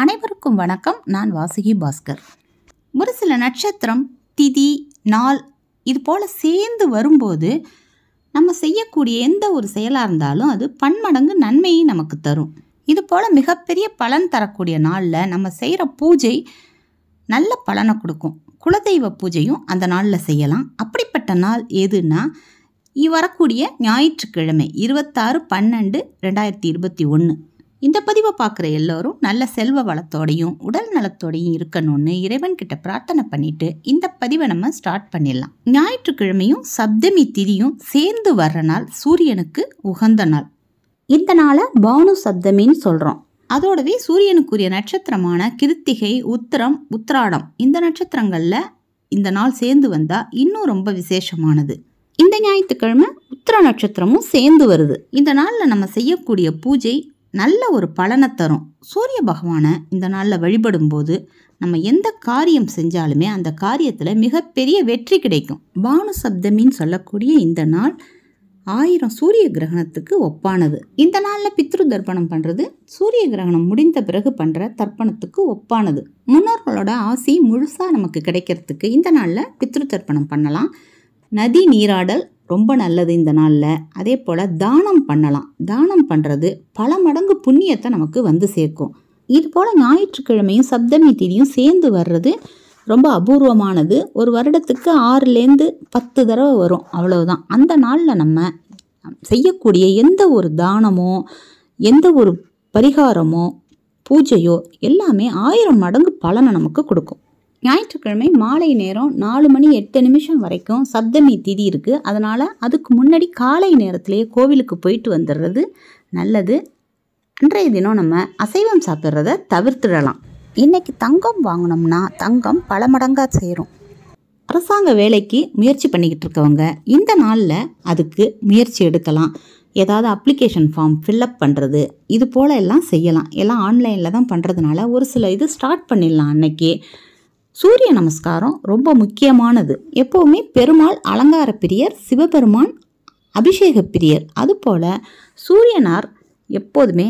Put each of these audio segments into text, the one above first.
அனைவருக்கும் வணக்கம் நான் வாசுகி பாஸ்கர் ஒரு சில நட்சத்திரம் திதி நாள் இது போல் சேர்ந்து வரும்போது நம்ம செய்யக்கூடிய எந்த ஒரு செயலாக இருந்தாலும் அது பன்மடங்கு நன்மையை நமக்கு தரும் இது போல் மிகப்பெரிய பலன் தரக்கூடிய நாளில் நம்ம செய்கிற பூஜை நல்ல பலனை கொடுக்கும் குலதெய்வ பூஜையும் அந்த நாளில் செய்யலாம் அப்படிப்பட்ட நாள் எதுன்னா வரக்கூடிய ஞாயிற்றுக்கிழமை இருபத்தாறு பன்னெண்டு ரெண்டாயிரத்தி இருபத்தி ஒன்று இந்த பதிவை பார்க்குற எல்லோரும் நல்ல செல்வ வளத்தோடையும் உடல் நலத்தோடையும் இருக்கணும்னு இறைவன்கிட்ட பிரார்த்தனை பண்ணிட்டு இந்த பதிவை நம்ம ஸ்டார்ட் பண்ணிடலாம் ஞாயிற்றுக்கிழமையும் சப்தமி திதியும் சேர்ந்து வர்ற நாள் சூரியனுக்கு உகந்த நாள் இந்த நாளை பானு சப்தமின்னு சொல்கிறோம் அதோடவே சூரியனுக்குரிய நட்சத்திரமான கிருத்திகை உத்திரம் உத்திராடம் இந்த நட்சத்திரங்களில் இந்த நாள் சேர்ந்து வந்தால் இன்னும் ரொம்ப விசேஷமானது இந்த ஞாயிற்றுக்கிழமை உத்திர நட்சத்திரமும் சேர்ந்து வருது இந்த நாளில் நம்ம செய்யக்கூடிய பூஜை நல்ல ஒரு பலனை தரும் சூரிய பகவானை இந்த நாளில் வழிபடும்போது நம்ம எந்த காரியம் செஞ்சாலுமே அந்த காரியத்தில் மிகப்பெரிய வெற்றி கிடைக்கும் பானு சப்தமின்னு சொல்லக்கூடிய இந்த நாள் ஆயிரம் சூரிய கிரகணத்துக்கு ஒப்பானது இந்த நாளில் பித்ரு தர்ப்பணம் பண்ணுறது சூரிய கிரகணம் முடிந்த பிறகு பண்ணுற தர்ப்பணத்துக்கு ஒப்பானது முன்னோர்களோட ஆசி முழுசாக நமக்கு கிடைக்கிறதுக்கு இந்த நாளில் பித்ரு தர்ப்பணம் பண்ணலாம் நதி நீராடல் ரொம்ப நல்லது இந்த நாளில் அதே போல் தானம் பண்ணலாம் தானம் பண்ணுறது பல மடங்கு புண்ணியத்தை நமக்கு வந்து சேர்க்கும் இது போல் ஞாயிற்றுக்கிழமையும் சப்தமி திதியும் சேர்ந்து வர்றது ரொம்ப அபூர்வமானது ஒரு வருடத்துக்கு ஆறுலேருந்து பத்து தடவை வரும் அவ்வளவுதான் அந்த நாளில் நம்ம செய்யக்கூடிய எந்த ஒரு தானமோ எந்த ஒரு பரிகாரமோ பூஜையோ எல்லாமே ஆயிரம் மடங்கு பலனை நமக்கு கொடுக்கும் ஞாயிற்றுக்கிழமை மாலை நேரம் நாலு மணி எட்டு நிமிஷம் வரைக்கும் சப்தமி திதி இருக்குது அதனால் அதுக்கு முன்னாடி காலை நேரத்திலேயே கோவிலுக்கு போயிட்டு வந்துடுறது நல்லது அன்றைய தினம் நம்ம அசைவம் சாப்பிட்றத தவிர்த்துடலாம் இன்றைக்கி தங்கம் வாங்கினோம்னா தங்கம் பல மடங்காக சேரும் அரசாங்க வேலைக்கு முயற்சி பண்ணிக்கிட்டு இருக்கவங்க இந்த நாளில் அதுக்கு முயற்சி எடுக்கலாம் ஏதாவது அப்ளிகேஷன் ஃபார்ம் ஃபில்லப் பண்ணுறது இது போல் எல்லாம் செய்யலாம் எல்லாம் ஆன்லைனில் தான் பண்ணுறதுனால ஒரு சில இது ஸ்டார்ட் பண்ணிடலாம் அன்னைக்கே சூரிய நமஸ்காரம் ரொம்ப முக்கியமானது எப்போவுமே பெருமாள் அலங்கார பிரியர் சிவபெருமான் அபிஷேக பிரியர் அதுபோல் சூரியனார் எப்போதுமே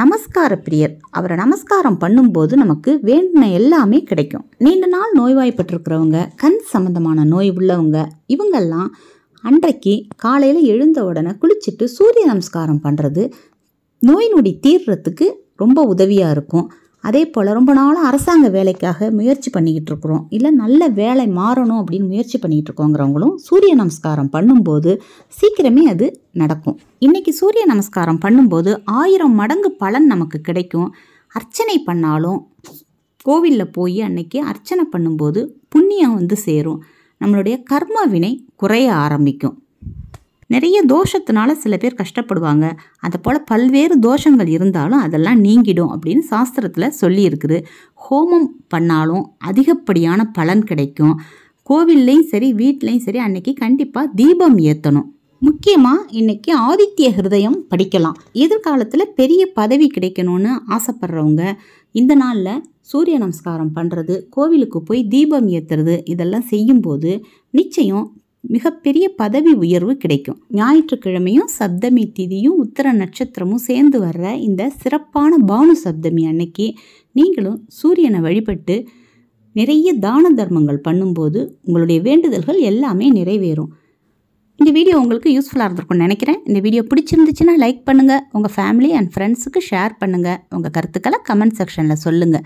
நமஸ்கார பிரியர் அவரை நமஸ்காரம் பண்ணும்போது நமக்கு வேண்டின எல்லாமே கிடைக்கும் நீண்ட நாள் நோய்வாய்ப்பட்டிருக்கிறவங்க கண் சம்மந்தமான நோய் உள்ளவங்க இவங்கெல்லாம் அன்றைக்கு காலையில் எழுந்த உடனே குளிச்சுட்டு சூரிய நமஸ்காரம் பண்ணுறது நோய் நொடி தீர்றதுக்கு ரொம்ப உதவியாக இருக்கும் அதே போல் ரொம்ப நாளும் அரசாங்க வேலைக்காக முயற்சி பண்ணிக்கிட்டு இருக்கிறோம் இல்லை நல்ல வேலை மாறணும் அப்படின்னு முயற்சி பண்ணிக்கிட்டு இருக்கோங்கிறவங்களும் சூரிய நமஸ்காரம் பண்ணும்போது சீக்கிரமே அது நடக்கும் இன்றைக்கி சூரிய நமஸ்காரம் பண்ணும்போது ஆயிரம் மடங்கு பலன் நமக்கு கிடைக்கும் அர்ச்சனை பண்ணாலும் கோவிலில் போய் அன்னைக்கு அர்ச்சனை பண்ணும்போது புண்ணியம் வந்து சேரும் நம்மளுடைய கர்ம வினை குறைய ஆரம்பிக்கும் நிறைய தோஷத்தினால சில பேர் கஷ்டப்படுவாங்க அதை போல் பல்வேறு தோஷங்கள் இருந்தாலும் அதெல்லாம் நீங்கிடும் அப்படின்னு சாஸ்திரத்தில் சொல்லியிருக்குது ஹோமம் பண்ணாலும் அதிகப்படியான பலன் கிடைக்கும் கோவில்லையும் சரி வீட்லேயும் சரி அன்னைக்கு கண்டிப்பாக தீபம் ஏற்றணும் முக்கியமாக இன்றைக்கி ஆதித்ய ஹிருதயம் படிக்கலாம் எதிர்காலத்தில் பெரிய பதவி கிடைக்கணும்னு ஆசைப்படுறவங்க இந்த நாளில் சூரிய நமஸ்காரம் பண்ணுறது கோவிலுக்கு போய் தீபம் ஏற்றுறது இதெல்லாம் செய்யும்போது நிச்சயம் மிகப்பெரிய பதவி உயர்வு கிடைக்கும் ஞாயிற்றுக்கிழமையும் சப்தமி திதியும் உத்தர நட்சத்திரமும் சேர்ந்து வர்ற இந்த சிறப்பான பானு சப்தமி அன்னைக்கு நீங்களும் சூரியனை வழிபட்டு நிறைய தான தர்மங்கள் பண்ணும்போது உங்களுடைய வேண்டுதல்கள் எல்லாமே நிறைவேறும் இந்த வீடியோ உங்களுக்கு யூஸ்ஃபுல்லாக இருந்திருக்கும்னு நினைக்கிறேன் இந்த வீடியோ பிடிச்சிருந்துச்சுன்னா லைக் பண்ணுங்கள் உங்கள் ஃபேமிலி அண்ட் ஃப்ரெண்ட்ஸுக்கு ஷேர் பண்ணுங்கள் உங்கள் கருத்துக்களை கமெண்ட் செக்ஷனில் சொல்லுங்கள்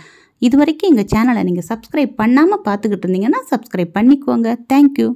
இது வரைக்கும் எங்கள் சேனலை நீங்கள் சப்ஸ்கிரைப் பண்ணாமல் பார்த்துக்கிட்டு இருந்தீங்கன்னா சப்ஸ்கிரைப் பண்ணிக்கோங்க தேங்க்யூ